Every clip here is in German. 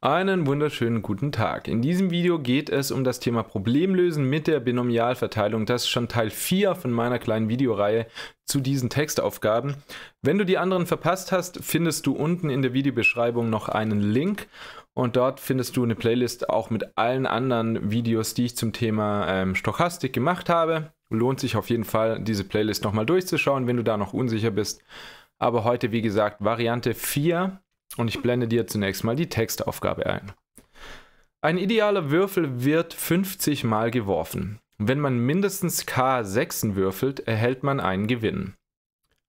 Einen wunderschönen guten Tag. In diesem Video geht es um das Thema Problemlösen mit der Binomialverteilung. Das ist schon Teil 4 von meiner kleinen Videoreihe zu diesen Textaufgaben. Wenn du die anderen verpasst hast, findest du unten in der Videobeschreibung noch einen Link und dort findest du eine Playlist auch mit allen anderen Videos, die ich zum Thema ähm, Stochastik gemacht habe. Lohnt sich auf jeden Fall, diese Playlist nochmal durchzuschauen, wenn du da noch unsicher bist. Aber heute, wie gesagt, Variante 4 und ich blende dir zunächst mal die Textaufgabe ein. Ein idealer Würfel wird 50 Mal geworfen. Wenn man mindestens K6 würfelt, erhält man einen Gewinn.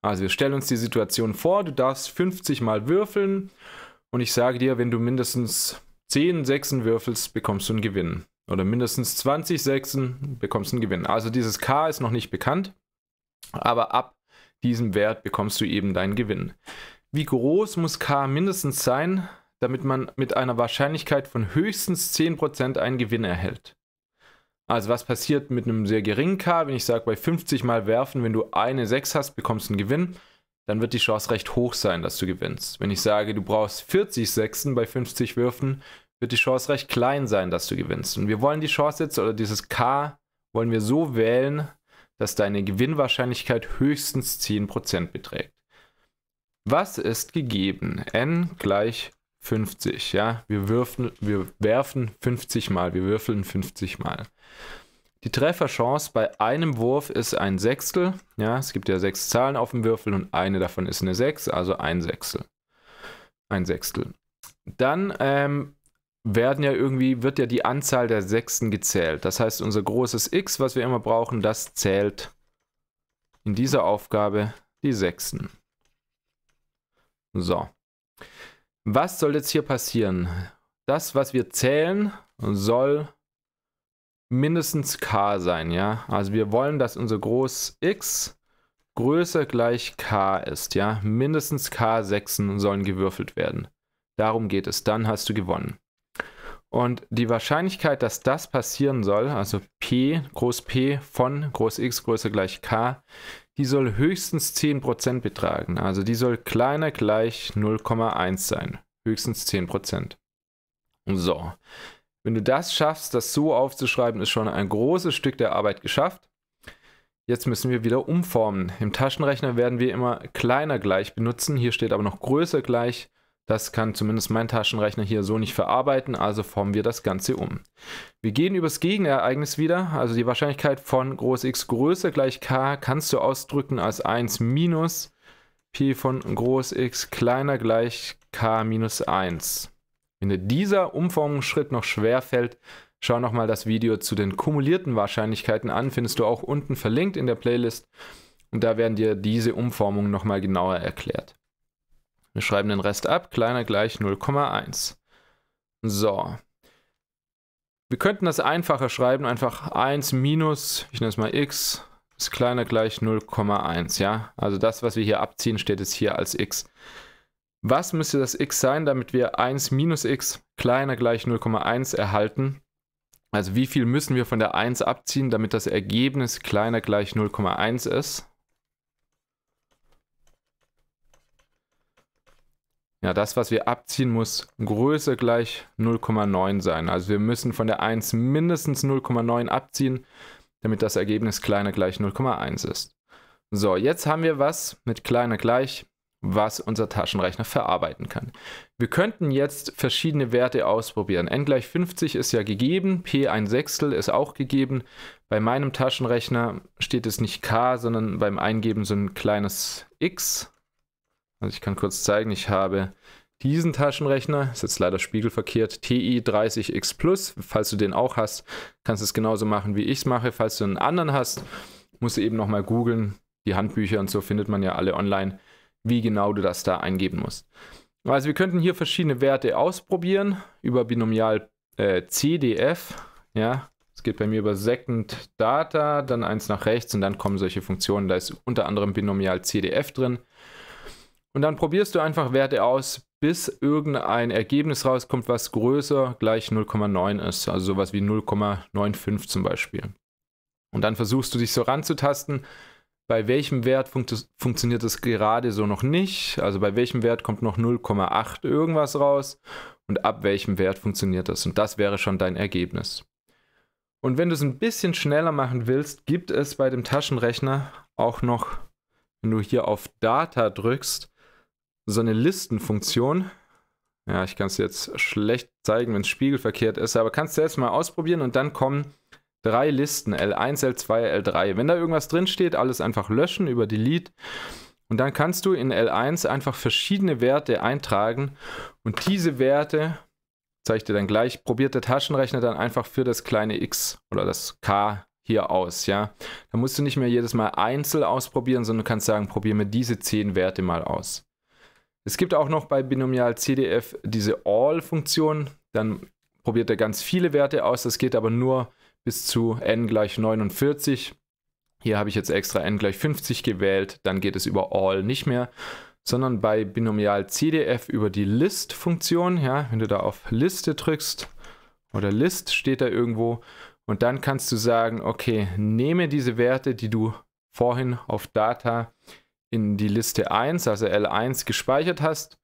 Also wir stellen uns die Situation vor, du darfst 50 Mal würfeln und ich sage dir, wenn du mindestens 10 Sechsen würfelst, bekommst du einen Gewinn. Oder mindestens 20 Sechsen bekommst du einen Gewinn. Also dieses K ist noch nicht bekannt, aber ab diesem Wert bekommst du eben deinen Gewinn. Wie groß muss K mindestens sein, damit man mit einer Wahrscheinlichkeit von höchstens 10% einen Gewinn erhält? Also was passiert mit einem sehr geringen K, wenn ich sage, bei 50 mal werfen, wenn du eine 6 hast, bekommst du einen Gewinn, dann wird die Chance recht hoch sein, dass du gewinnst. Wenn ich sage, du brauchst 40 Sechsen bei 50 Würfen, wird die Chance recht klein sein, dass du gewinnst. Und wir wollen die Chance jetzt oder dieses K wollen wir so wählen, dass deine Gewinnwahrscheinlichkeit höchstens 10% beträgt. Was ist gegeben? n gleich 50. Ja, wir, würfen, wir werfen 50 mal, wir würfeln 50 mal. Die Trefferchance bei einem Wurf ist ein Sechstel. Ja, es gibt ja sechs Zahlen auf dem Würfel und eine davon ist eine 6, also ein Sechstel. Ein Sechstel. Dann ähm, werden ja irgendwie, wird ja die Anzahl der Sechsten gezählt. Das heißt, unser großes X, was wir immer brauchen, das zählt in dieser Aufgabe die Sechsten. So. Was soll jetzt hier passieren? Das, was wir zählen, soll mindestens k sein, ja? Also wir wollen, dass unser Groß x größer gleich k ist, ja? Mindestens k Sechsen sollen gewürfelt werden. Darum geht es, dann hast du gewonnen. Und die Wahrscheinlichkeit, dass das passieren soll, also p, groß p von groß x größer gleich k, die soll höchstens 10% betragen. Also die soll kleiner gleich 0,1 sein. Höchstens 10%. So. Wenn du das schaffst, das so aufzuschreiben, ist schon ein großes Stück der Arbeit geschafft. Jetzt müssen wir wieder umformen. Im Taschenrechner werden wir immer kleiner gleich benutzen. Hier steht aber noch größer gleich. Das kann zumindest mein Taschenrechner hier so nicht verarbeiten, also formen wir das Ganze um. Wir gehen übers Gegenereignis wieder, also die Wahrscheinlichkeit von groß x größer gleich k kannst du ausdrücken als 1 minus p von groß x kleiner gleich k minus 1. Wenn dir dieser Umformungsschritt noch schwer fällt, schau nochmal das Video zu den kumulierten Wahrscheinlichkeiten an, findest du auch unten verlinkt in der Playlist und da werden dir diese Umformungen nochmal genauer erklärt. Wir schreiben den Rest ab, kleiner gleich 0,1. So. Wir könnten das einfacher schreiben, einfach 1 minus, ich nenne es mal x, ist kleiner gleich 0,1, ja? Also das, was wir hier abziehen, steht jetzt hier als x. Was müsste das x sein, damit wir 1 minus x kleiner gleich 0,1 erhalten? Also wie viel müssen wir von der 1 abziehen, damit das Ergebnis kleiner gleich 0,1 ist? ja, das, was wir abziehen, muss Größe gleich 0,9 sein. Also wir müssen von der 1 mindestens 0,9 abziehen, damit das Ergebnis kleiner gleich 0,1 ist. So, jetzt haben wir was mit kleiner gleich, was unser Taschenrechner verarbeiten kann. Wir könnten jetzt verschiedene Werte ausprobieren. n gleich 50 ist ja gegeben, p 1 Sechstel ist auch gegeben. Bei meinem Taschenrechner steht es nicht k, sondern beim Eingeben so ein kleines x also ich kann kurz zeigen, ich habe diesen Taschenrechner, ist jetzt leider spiegelverkehrt, TI30X Plus. Falls du den auch hast, kannst du es genauso machen, wie ich es mache. Falls du einen anderen hast, musst du eben nochmal googeln. Die Handbücher und so findet man ja alle online, wie genau du das da eingeben musst. Also wir könnten hier verschiedene Werte ausprobieren über Binomial äh, CDF. Ja, es geht bei mir über Second Data, dann eins nach rechts und dann kommen solche Funktionen. Da ist unter anderem Binomial CDF drin. Und dann probierst du einfach Werte aus, bis irgendein Ergebnis rauskommt, was größer gleich 0,9 ist. Also sowas wie 0,95 zum Beispiel. Und dann versuchst du dich so ranzutasten, bei welchem Wert funkt funktioniert es gerade so noch nicht. Also bei welchem Wert kommt noch 0,8 irgendwas raus und ab welchem Wert funktioniert das. Und das wäre schon dein Ergebnis. Und wenn du es ein bisschen schneller machen willst, gibt es bei dem Taschenrechner auch noch, wenn du hier auf Data drückst, so eine Listenfunktion. Ja, ich kann es jetzt schlecht zeigen, wenn es spiegelverkehrt ist, aber kannst selbst mal ausprobieren und dann kommen drei Listen, L1, L2, L3. Wenn da irgendwas drin steht, alles einfach löschen über Delete. Und dann kannst du in L1 einfach verschiedene Werte eintragen und diese Werte, zeige ich dir dann gleich, probiert der Taschenrechner dann einfach für das kleine x oder das k hier aus, ja. Da musst du nicht mehr jedes Mal einzeln ausprobieren, sondern du kannst sagen, probier mir diese zehn Werte mal aus. Es gibt auch noch bei Binomial CDF diese All-Funktion. Dann probiert er ganz viele Werte aus. Das geht aber nur bis zu n gleich 49. Hier habe ich jetzt extra n gleich 50 gewählt. Dann geht es über All nicht mehr, sondern bei Binomial CDF über die List-Funktion. Ja, wenn du da auf Liste drückst oder List steht da irgendwo. Und dann kannst du sagen, okay, nehme diese Werte, die du vorhin auf Data in die Liste 1, also L1 gespeichert hast,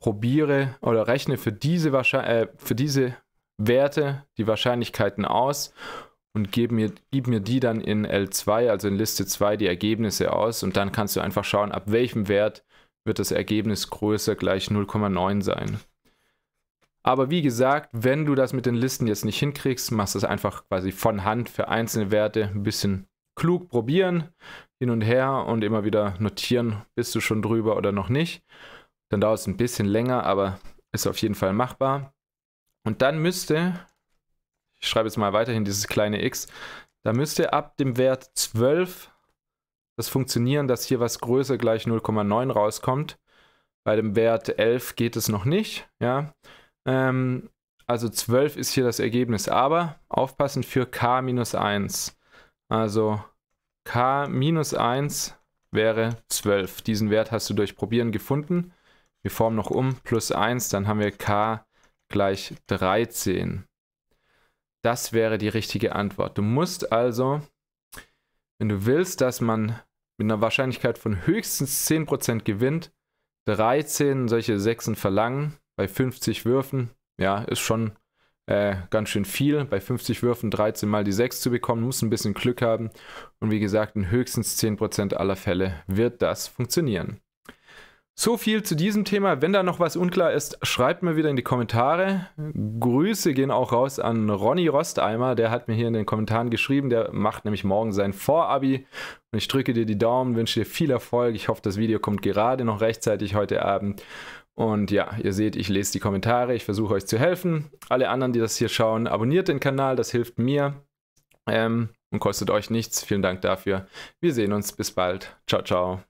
probiere oder rechne für diese, äh, für diese Werte die Wahrscheinlichkeiten aus und gib mir, gib mir die dann in L2, also in Liste 2, die Ergebnisse aus und dann kannst du einfach schauen, ab welchem Wert wird das Ergebnis größer gleich 0,9 sein. Aber wie gesagt, wenn du das mit den Listen jetzt nicht hinkriegst, machst du es einfach quasi von Hand für einzelne Werte ein bisschen klug probieren, hin und her und immer wieder notieren, bist du schon drüber oder noch nicht. Dann dauert es ein bisschen länger, aber ist auf jeden Fall machbar. Und dann müsste, ich schreibe jetzt mal weiterhin dieses kleine x, da müsste ab dem Wert 12 das funktionieren, dass hier was größer gleich 0,9 rauskommt. Bei dem Wert 11 geht es noch nicht. Ja? Ähm, also 12 ist hier das Ergebnis, aber aufpassen für k minus 1. Also k minus 1 wäre 12. Diesen Wert hast du durch Probieren gefunden. Wir formen noch um, plus 1, dann haben wir k gleich 13. Das wäre die richtige Antwort. Du musst also, wenn du willst, dass man mit einer Wahrscheinlichkeit von höchstens 10% gewinnt, 13 solche Sechsen verlangen bei 50 Würfen. Ja, ist schon äh, ganz schön viel. Bei 50 Würfen 13 mal die 6 zu bekommen, muss ein bisschen Glück haben. Und wie gesagt, in höchstens 10% aller Fälle wird das funktionieren. So viel zu diesem Thema. Wenn da noch was unklar ist, schreibt mir wieder in die Kommentare. Grüße gehen auch raus an Ronny Rosteimer. Der hat mir hier in den Kommentaren geschrieben. Der macht nämlich morgen sein Vorabi. Und ich drücke dir die Daumen, wünsche dir viel Erfolg. Ich hoffe, das Video kommt gerade noch rechtzeitig heute Abend. Und ja, ihr seht, ich lese die Kommentare, ich versuche euch zu helfen. Alle anderen, die das hier schauen, abonniert den Kanal, das hilft mir ähm, und kostet euch nichts. Vielen Dank dafür. Wir sehen uns, bis bald. Ciao, ciao.